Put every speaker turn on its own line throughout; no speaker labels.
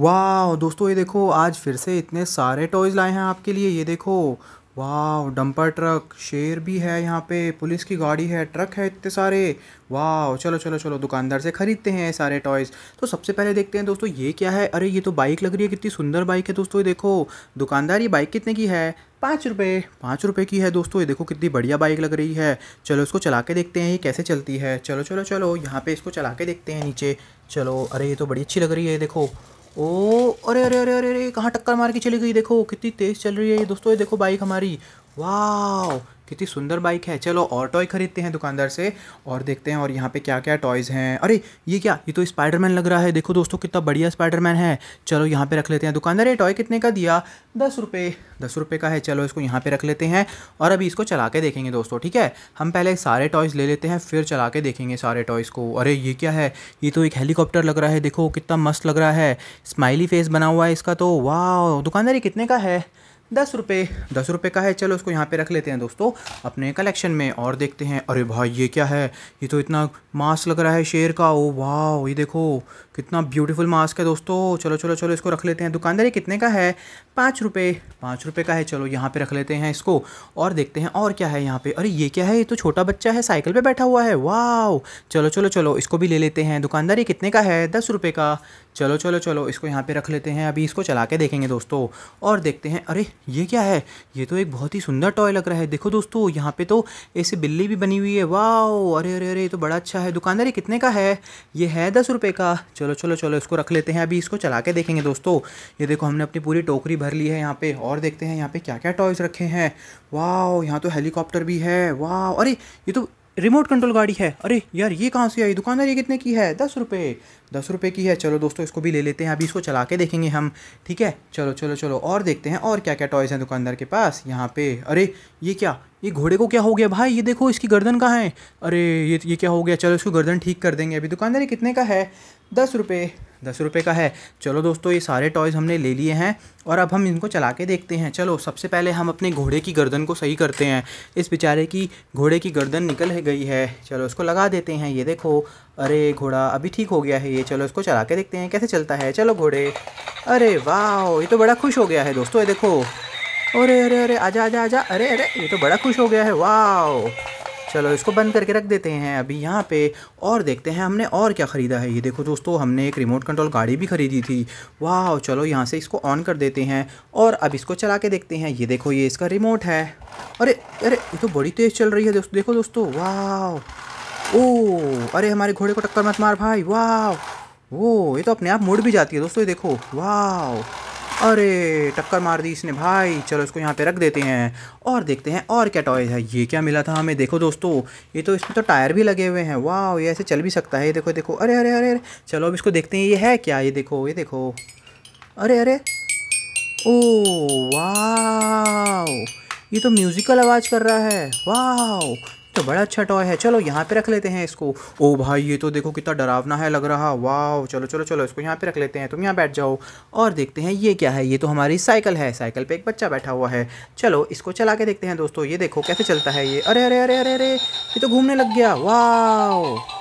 वाह दोस्तों ये देखो आज फिर से इतने सारे टॉयज़ लाए हैं आपके लिए ये देखो वाह डंपर ट्रक शेर भी है यहाँ पे पुलिस की गाड़ी है ट्रक है इतने सारे वाह चलो चलो चलो दुकानदार से ख़रीदते हैं सारे टॉयज़ तो सबसे पहले देखते हैं दोस्तों ये क्या है अरे ये तो बाइक लग रही है कितनी सुंदर बाइक है दोस्तों ये देखो दुकानदार ये बाइक कितने की है पाँच रुपये पाँच रुपये की है दोस्तों ये देखो कितनी बढ़िया बाइक लग रही है चलो इसको चला के देखते हैं ये कैसे चलती है चलो चलो चलो यहाँ पे इसको चला के देखते हैं नीचे चलो अरे ये तो बड़ी अच्छी लग रही है देखो ओ अरे अरे अरे अरे अरे कहाँ टक्कर मार के चली गई देखो कितनी तेज़ चल रही है ये दोस्तों ये देखो बाइक हमारी वाह कितनी सुंदर बाइक है चलो और टॉय खरीदते हैं दुकानदार से और देखते हैं और यहाँ पे क्या क्या टॉयज़ हैं अरे ये क्या ये तो स्पाइडरमैन लग रहा है देखो दोस्तों कितना बढ़िया स्पाइडरमैन है चलो यहाँ पे रख लेते हैं दुकानदार ये टॉय कितने का दिया दस रुपये दस रुपये का है चलो इसको यहाँ पे रख लेते हैं और अभी इसको चला के देखेंगे दोस्तों ठीक है हम पहले सारे टॉयज़ ले लेते हैं फिर चला के देखेंगे सारे टॉयज़ को अरे ये क्या है ये तो एक हेलीकॉप्टर लग रहा है देखो कितना मस्त लग रहा है स्माइली फेस बना हुआ है इसका तो वाह दुकानदार ये कितने का है दस रुपये दस रुपये का है चलो उसको यहाँ पे रख लेते हैं दोस्तों अपने कलेक्शन में और देखते हैं अरे भाई ये क्या है ये तो इतना मास्क लग रहा है शेर का ओ वाह ये देखो कितना ब्यूटीफुल मास्क है दोस्तों चलो चलो चलो इसको रख लेते हैं दुकानदारी कितने का है पाँच रुपये पाँच रुपये का है चलो यहाँ पे रख लेते हैं इसको और देखते हैं और क्या है यहाँ पे अरे ये क्या है ये तो छोटा बच्चा है साइकिल पर बैठा हुआ है वाह चलो चलो चलो इसको भी ले लेते हैं दुकानदारी कितने का है दस रुपये का चलो चलो चलो इसको यहाँ पे रख लेते हैं अभी इसको चला के देखेंगे दोस्तों और देखते हैं अरे ये क्या है ये तो एक बहुत ही सुंदर टॉय लग रहा है देखो दोस्तों यहाँ पे तो ऐसे बिल्ली भी बनी हुई है वाह अरे अरे अरे ये तो बड़ा अच्छा है दुकानदार ये कितने का है ये है दस रुपये का चलो चलो चलो इसको रख लेते हैं अभी इसको चला के देखेंगे दोस्तों ये देखो हमने अपनी पूरी टोकरी भर ली है यहाँ पर और देखते हैं यहाँ पर क्या क्या टॉयज़ रखे हैं वाह यहाँ तो हेलीकॉप्टर भी है वाह अरे ये तो रिमोट कंट्रोल गाड़ी है अरे यार ये कहाँ से आई दुकानदार ये कितने की है दस रुपये दस रुपये की है चलो दोस्तों इसको भी ले लेते हैं अभी इसको चला के देखेंगे हम ठीक है चलो चलो चलो और देखते हैं और क्या क्या टॉयज़ हैं दुकानदार के पास यहाँ पे अरे ये क्या ये घोड़े को क्या हो गया भाई ये देखो इसकी गर्दन कहाँ है अरे ये ये क्या हो गया चलो इसको गर्दन ठीक कर देंगे अभी दुकानदारी कितने का है दस रुपये दस रुपये का है चलो दोस्तों ये सारे टॉयज़ हमने ले लिए हैं और अब हम इनको चला के देखते हैं चलो सबसे पहले हम अपने घोड़े की गर्दन को सही करते हैं इस बेचारे की घोड़े की गर्दन निकल है गई है चलो इसको लगा देते हैं ये देखो अरे घोड़ा अभी ठीक हो गया है ये चलो इसको चला के देखते हैं कैसे चलता है चलो घोड़े अरे वाह ये तो बड़ा खुश हो गया है दोस्तों ये देखो अरे अरे अरे आजा आजा आजा अरे अरे ये तो बड़ा खुश हो गया है वाह चलो इसको बंद करके रख देते हैं अभी यहाँ पे और देखते हैं हमने और क्या ख़रीदा है ये देखो दोस्तों हमने एक रिमोट कंट्रोल गाड़ी भी ख़रीदी थी वाह चलो यहाँ से इसको ऑन कर देते हैं और अब इसको चला के देखते हैं ये देखो ये इसका रिमोट है अरे अरे ये तो बड़ी तेज़ चल रही है दोस्तों देखो दोस्तों वाह ओ अरे हमारे घोड़े को टक्कर मत मार भाई वाह वो ये तो अपने आप मुड़ भी जाती है दोस्तों ये देखो वाह अरे टक्कर मार दी इसने भाई चलो इसको यहाँ पे रख देते हैं और देखते हैं और क्या टॉयज है ये क्या मिला था हमें देखो दोस्तों ये तो इसमें तो टायर भी लगे हुए हैं वाह ये ऐसे चल भी सकता है ये देखो देखो अरे अरे अरे, अरे चलो अब इसको देखते हैं ये है क्या ये देखो ये देखो अरे अरे ओ वाह ये तो म्यूज़िकल आवाज़ कर रहा है वाह तो बड़ा अच्छा टॉय है चलो यहाँ पे रख लेते हैं इसको ओ भाई ये तो देखो कितना डरावना है लग रहा वाह चलो चलो चलो इसको यहाँ पे रख लेते हैं तुम यहाँ बैठ जाओ और देखते हैं ये क्या है ये तो हमारी साइकिल है साइकिल पे एक बच्चा बैठा हुआ है चलो इसको चला के देखते हैं दोस्तों ये देखो कैसे चलता है ये अरे अरे अरे अरे अरे ये तो घूमने लग गया वाह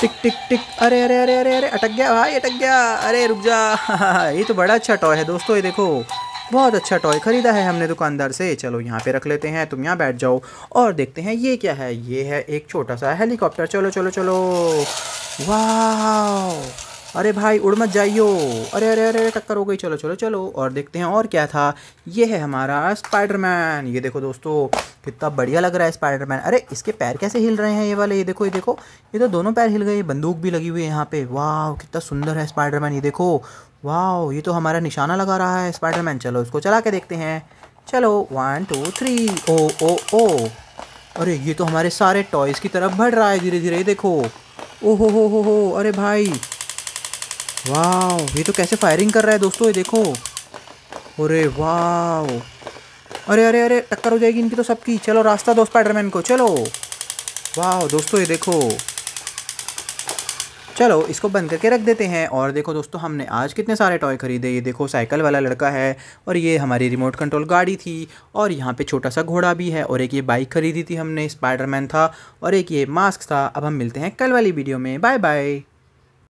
टिक टिक टिक अरे अरे अरे अरे अरे अटक गया भाई अटक गया अरे रुक जा ये तो बड़ा अच्छा टॉय है दोस्तों ये देखो बहुत अच्छा टॉय ख़रीदा है हमने दुकानदार से चलो यहाँ पे रख लेते हैं तुम यहाँ बैठ जाओ और देखते हैं ये क्या है ये है एक छोटा सा हेलीकॉप्टर चलो चलो चलो वाह अरे भाई उड़ मत जाइयो अरे अरे अरे टक्कर हो गई चलो चलो चलो और देखते हैं और क्या था ये है हमारा स्पाइडरमैन ये देखो दोस्तों कितना बढ़िया लग रहा है स्पाइडरमैन अरे इसके पैर कैसे हिल रहे हैं ये वाले ये देखो ये देखो ये तो दोनों पैर हिल गए बंदूक भी लगी हुई है यहाँ पे वाह कितना सुंदर है स्पाइडरमैन ये देखो वाह ये तो हमारा निशाना लगा रहा है स्पाइडरमैन चलो इसको चला के देखते हैं चलो वन टू थ्री ओ ओ ओ अरे ये तो हमारे सारे टॉयज़ की तरफ बढ़ रहा है धीरे धीरे देखो ओहो हो हो हो अरे भाई वाह ये तो कैसे फायरिंग कर रहा है दोस्तों ये देखो अरे वाह अरे अरे अरे टक्कर हो जाएगी इनकी तो सबकी चलो रास्ता दो स्पाइडरमैन को चलो वाह दोस्तों ये देखो चलो इसको बंद करके रख देते हैं और देखो दोस्तों हमने आज कितने सारे टॉय खरीदे ये देखो साइकिल वाला लड़का है और ये हमारी रिमोट कंट्रोल गाड़ी थी और यहाँ पे छोटा सा घोड़ा भी है और एक ये बाइक खरीदी थी हमने स्पाइडरमैन था और एक ये मास्क था अब हम मिलते हैं कल वाली वीडियो में बाय बाय